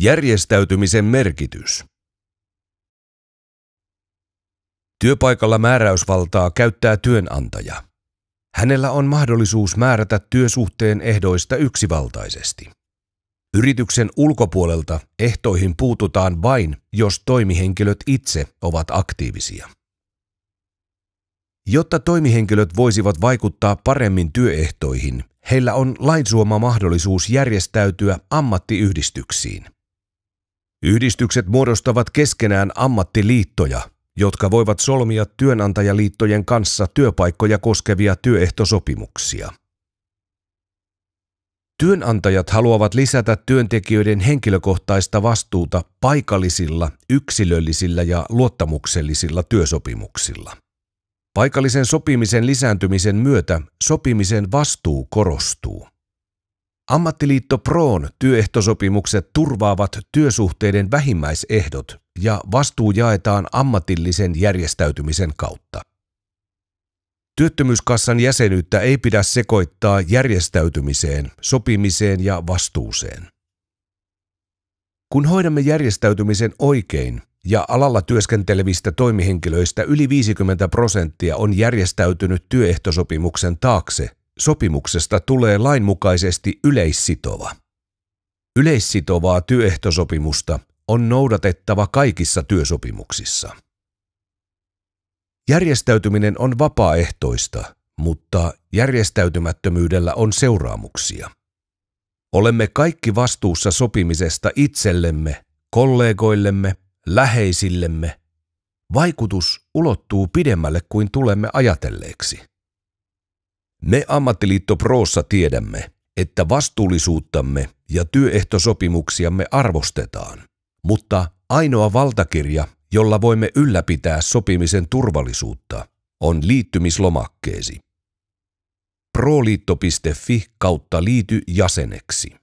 Järjestäytymisen merkitys. Työpaikalla määräysvaltaa käyttää työnantaja. Hänellä on mahdollisuus määrätä työsuhteen ehdoista yksivaltaisesti. Yrityksen ulkopuolelta ehtoihin puututaan vain, jos toimihenkilöt itse ovat aktiivisia. Jotta toimihenkilöt voisivat vaikuttaa paremmin työehtoihin, heillä on lainsuoma mahdollisuus järjestäytyä ammattiyhdistyksiin – Yhdistykset muodostavat keskenään ammattiliittoja, jotka voivat solmia työnantajaliittojen kanssa työpaikkoja koskevia työehtosopimuksia. Työnantajat haluavat lisätä työntekijöiden henkilökohtaista vastuuta paikallisilla, yksilöllisillä ja luottamuksellisilla työsopimuksilla. Paikallisen sopimisen lisääntymisen myötä sopimisen vastuu korostuu. Ammattiliitto Proon työehtosopimukset turvaavat työsuhteiden vähimmäisehdot ja vastuu jaetaan ammatillisen järjestäytymisen kautta. Työttömyyskassan jäsenyyttä ei pidä sekoittaa järjestäytymiseen, sopimiseen ja vastuuseen. Kun hoidamme järjestäytymisen oikein ja alalla työskentelevistä toimihenkilöistä yli 50 prosenttia on järjestäytynyt työehtosopimuksen taakse, Sopimuksesta tulee lainmukaisesti yleissitova. Yleissitovaa työehtosopimusta on noudatettava kaikissa työsopimuksissa. Järjestäytyminen on vapaaehtoista, mutta järjestäytymättömyydellä on seuraamuksia. Olemme kaikki vastuussa sopimisesta itsellemme, kollegoillemme, läheisillemme. Vaikutus ulottuu pidemmälle kuin tulemme ajatelleeksi. Me ammattiliitto Proossa tiedämme, että vastuullisuuttamme ja työehtosopimuksiamme arvostetaan, mutta ainoa valtakirja, jolla voimme ylläpitää sopimisen turvallisuutta, on liittymislomakkeesi proliitto.fi kautta liity jäseneksi.